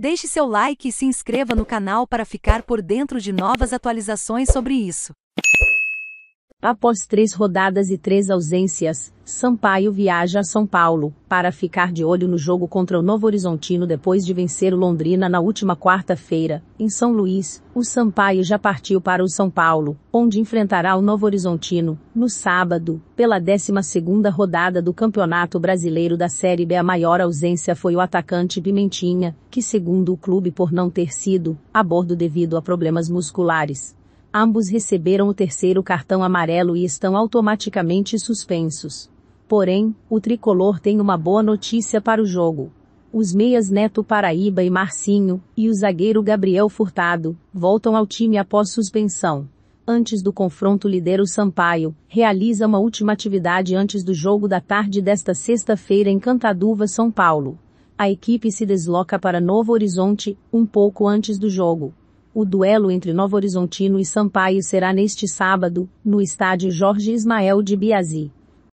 Deixe seu like e se inscreva no canal para ficar por dentro de novas atualizações sobre isso. Após três rodadas e três ausências, Sampaio viaja a São Paulo, para ficar de olho no jogo contra o Novo Horizontino depois de vencer o Londrina na última quarta-feira, em São Luís. O Sampaio já partiu para o São Paulo, onde enfrentará o Novo Horizontino, no sábado, pela 12ª rodada do Campeonato Brasileiro da Série B. A maior ausência foi o atacante Pimentinha, que segundo o clube por não ter sido, a bordo devido a problemas musculares, Ambos receberam o terceiro cartão amarelo e estão automaticamente suspensos. Porém, o tricolor tem uma boa notícia para o jogo. Os meias Neto Paraíba e Marcinho, e o zagueiro Gabriel Furtado, voltam ao time após suspensão. Antes do confronto lidera o Sampaio, realiza uma última atividade antes do jogo da tarde desta sexta-feira em Cantaduva, São Paulo. A equipe se desloca para Novo Horizonte, um pouco antes do jogo. O duelo entre Novo Horizontino e Sampaio será neste sábado, no estádio Jorge Ismael de Biasi.